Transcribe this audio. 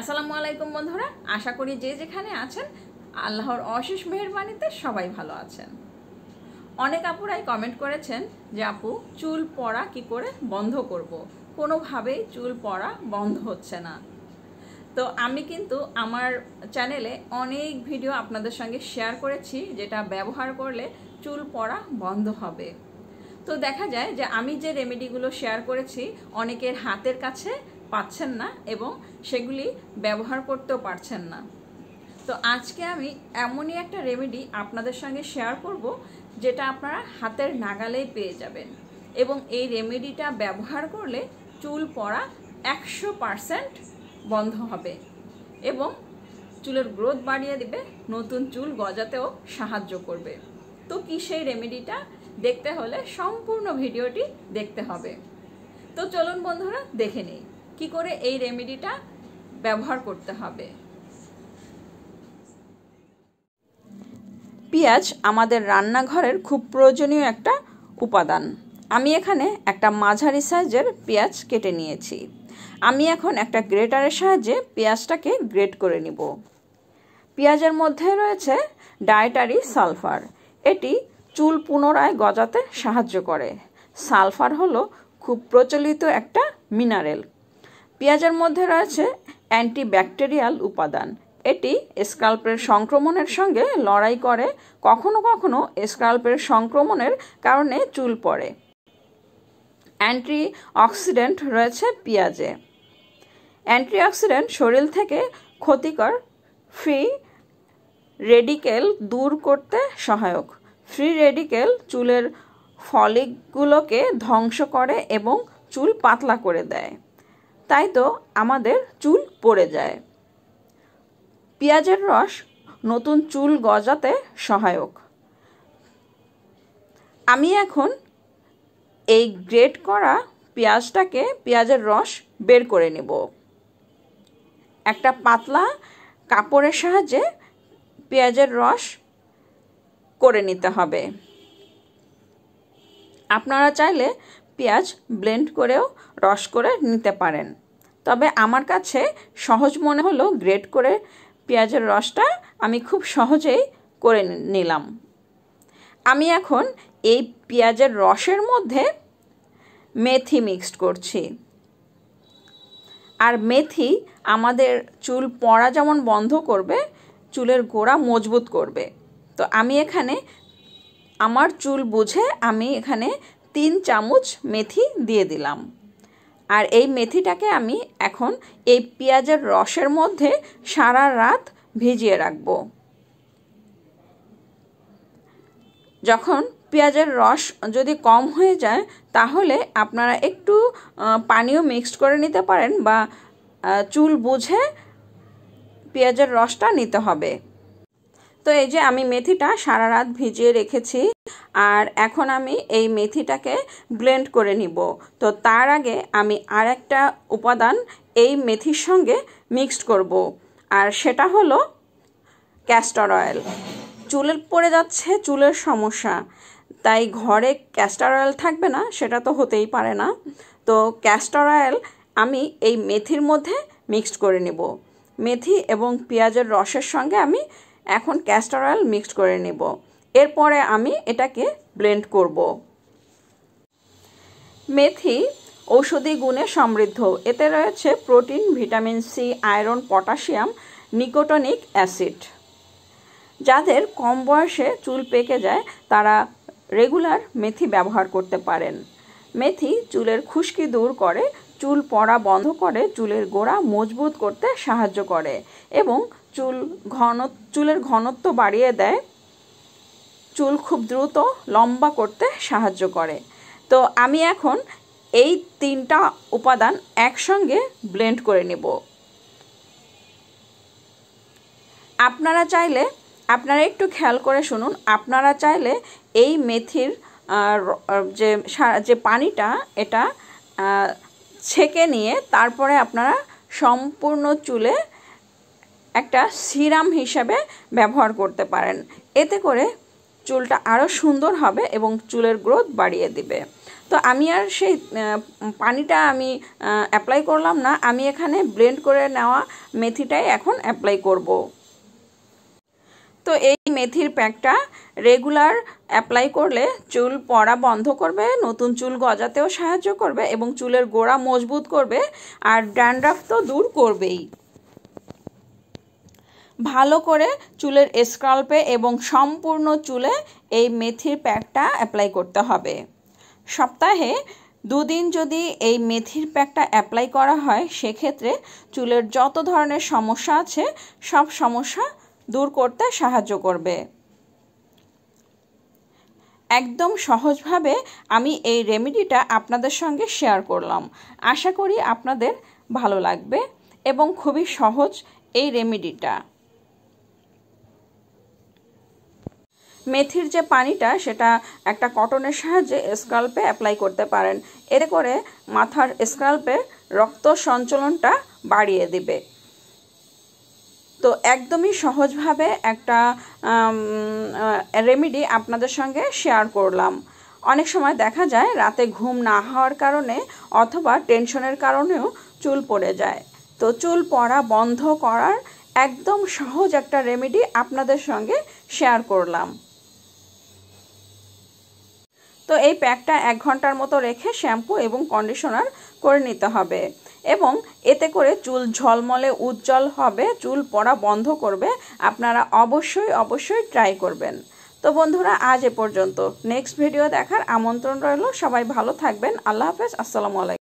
আসসালামু আলাইকুম বন্ধুরা আশা করি যে যেখানে আছেন আল্লাহর অশেষ মেহরবানিতে সবাই ভালো আছেন অনেক আপুরাই কমেন্ট করেছেন যে আপু চুল পড়া কি করে বন্ধ করব। কোনোভাবেই চুল পড়া বন্ধ হচ্ছে না তো আমি কিন্তু আমার চ্যানেলে অনেক ভিডিও আপনাদের সঙ্গে শেয়ার করেছি যেটা ব্যবহার করলে চুল পড়া বন্ধ হবে তো দেখা যায় যে আমি যে রেমেডিগুলো শেয়ার করেছি অনেকের হাতের কাছে পাচ্ছেন না এবং সেগুলি ব্যবহার করতেও পারছেন না তো আজকে আমি এমনই একটা রেমেডি আপনাদের সঙ্গে শেয়ার করব যেটা আপনারা হাতের নাগালেই পেয়ে যাবেন এবং এই রেমেডিটা ব্যবহার করলে চুল পড়া একশো পারসেন্ট বন্ধ হবে এবং চুলের গ্রোথ বাড়িয়ে দেবে নতুন চুল গজাতেও সাহায্য করবে তো কি সেই রেমেডিটা দেখতে হলে সম্পূর্ণ ভিডিওটি দেখতে হবে তো চলুন বন্ধুরা দেখে নেই কি করে এই রেমেডিটা ব্যবহার করতে হবে পেঁয়াজ আমাদের রান্নাঘরের খুব প্রয়োজনীয় একটা উপাদান আমি এখানে একটা মাঝারি সাইজের পেঁয়াজ কেটে নিয়েছি আমি এখন একটা গ্রেটারের সাহায্যে পেঁয়াজটাকে গ্রেট করে নিব পেঁয়াজের মধ্যে রয়েছে ডায়েটারি সালফার এটি চুল পুনরায় গজাতে সাহায্য করে সালফার হলো খুব প্রচলিত একটা মিনারেল পেঁয়াজের মধ্যে রয়েছে অ্যান্টিব্যাকটেরিয়াল উপাদান এটি স্কাল্পের সংক্রমণের সঙ্গে লড়াই করে কখনো কখনো স্কাল্পের সংক্রমণের কারণে চুল পড়ে অ্যান্টি অক্সিডেন্ট রয়েছে পেঁয়াজে অ্যান্টিঅক্সিডেন্ট শরীর থেকে ক্ষতিকর ফ্রি রেডিকেল দূর করতে সহায়ক ফ্রি রেডিকেল চুলের ফলিকগুলোকে ধ্বংস করে এবং চুল পাতলা করে দেয় তাই তো আমাদের চুল পড়ে যায় পেঁয়াজের রস নতুন চুল গজাতে সহায়ক আমি এখন এই গ্রেট করা পেঁয়াজটাকে পেঁয়াজের রস বের করে নেব একটা পাতলা কাপড়ের সাহায্যে পেঁয়াজের রস করে নিতে হবে আপনারা চাইলে পেঁয়াজ ব্লেন্ড করেও রস করে নিতে পারেন তবে আমার কাছে সহজ মনে হলো গ্রেট করে পেঁয়াজের রসটা আমি খুব সহজেই করে নিলাম আমি এখন এই পেঁয়াজের রসের মধ্যে মেথি মিক্সড করছি আর মেথি আমাদের চুল পড়া যেমন বন্ধ করবে চুলের গোড়া মজবুত করবে তো আমি এখানে আমার চুল বুঝে আমি এখানে তিন চামচ মেথি দিয়ে দিলাম আর এই মেথিটাকে আমি এখন এই পেঁয়াজের রসের মধ্যে সারা রাত ভিজিয়ে রাখব যখন পেঁয়াজের রস যদি কম হয়ে যায় তাহলে আপনারা একটু পানিও মিক্সড করে নিতে পারেন বা চুল বুঝে পেঁয়াজের রসটা নিতে হবে তো এই যে আমি মেথিটা সারা রাত ভিজিয়ে রেখেছি আর এখন আমি এই মেথিটাকে ব্লেন্ড করে নিব তো তার আগে আমি আর একটা উপাদান এই মেথির সঙ্গে মিক্সড করব। আর সেটা হলো ক্যাস্টর অয়েল চুলের পড়ে যাচ্ছে চুলের সমস্যা তাই ঘরে ক্যাস্টার অয়েল থাকবে না সেটা তো হতেই পারে না তো ক্যাস্টার অয়েল আমি এই মেথির মধ্যে মিক্সড করে নেব মেথি এবং পেঁয়াজের রসের সঙ্গে আমি এখন ক্যাস্টার অয়েল মিক্সড করে নেব এরপরে আমি এটাকে ব্লেন্ড করব মেথি ঔষধি গুণে সমৃদ্ধ এতে রয়েছে protein vitamin C iron potassium nicotinic acid যাদের কম বয়সে চুল পেকে যায় তারা রেগুলার মেথি ব্যবহার করতে পারেন মেথি চুলের খুশকি দূর করে চুল পড়া বন্ধ করে চুলের গোড়া মজবুত করতে সাহায্য করে এবং চুল ঘন চুলের ঘনত্ব বাড়িয়ে দেয় চুল খুব দ্রুত লম্বা করতে সাহায্য করে তো আমি এখন এই তিনটা উপাদান একসঙ্গে ব্লেন্ড করে নেব আপনারা চাইলে আপনারা একটু খেয়াল করে শুনুন আপনারা চাইলে এই মেথির যে যে পানিটা এটা ছেঁকে নিয়ে তারপরে আপনারা সম্পূর্ণ চুলে একটা সিরাম হিসাবে ব্যবহার করতে পারেন এতে করে চুলটা আরও সুন্দর হবে এবং চুলের গ্রোথ বাড়িয়ে দিবে তো আমি আর সেই পানিটা আমি অ্যাপ্লাই করলাম না আমি এখানে ব্লেন্ড করে নেওয়া মেথিটাই এখন অ্যাপ্লাই করব। তো এই মেথির প্যাকটা রেগুলার অ্যাপ্লাই করলে চুল পড়া বন্ধ করবে নতুন চুল গজাতেও সাহায্য করবে এবং চুলের গোড়া মজবুত করবে আর ড্যান্ড্রাফ তো দূর করবেই ভালো করে চুলের স্ক্রাল্পে এবং সম্পূর্ণ চুলে এই মেথির প্যাকটা অ্যাপ্লাই করতে হবে সপ্তাহে দুদিন যদি এই মেথির প্যাকটা অ্যাপ্লাই করা হয় সেক্ষেত্রে চুলের যত ধরনের সমস্যা আছে সব সমস্যা দূর করতে সাহায্য করবে একদম সহজভাবে আমি এই রেমেডিটা আপনাদের সঙ্গে শেয়ার করলাম আশা করি আপনাদের ভালো লাগবে এবং খুবই সহজ এই রেমেডিটা মেথির যে পানিটা সেটা একটা কটনের সাহায্যে স্কাল্পে অ্যাপ্লাই করতে পারেন এতে করে মাথার স্কাল্পে রক্ত সঞ্চলনটা বাড়িয়ে দিবে তো একদমই সহজভাবে একটা রেমিডি আপনাদের সঙ্গে শেয়ার করলাম অনেক সময় দেখা যায় রাতে ঘুম না হওয়ার কারণে অথবা টেনশনের কারণেও চুল পড়ে যায় তো চুল পড়া বন্ধ করার একদম সহজ একটা রেমেডি আপনাদের সঙ্গে শেয়ার করলাম তো এই প্যাকটা এক ঘন্টার মতো রেখে শ্যাম্পু এবং কন্ডিশনার করে নিতে হবে এবং এতে করে চুল ঝলমলে উজ্জ্বল হবে চুল পড়া বন্ধ করবে আপনারা অবশ্যই অবশ্যই ট্রাই করবেন তো বন্ধুরা আজ এ পর্যন্ত নেক্সট ভিডিও দেখার আমন্ত্রণ রইল সবাই ভালো থাকবেন আল্লাহ হাফেজ আসসালামু আলাইকুম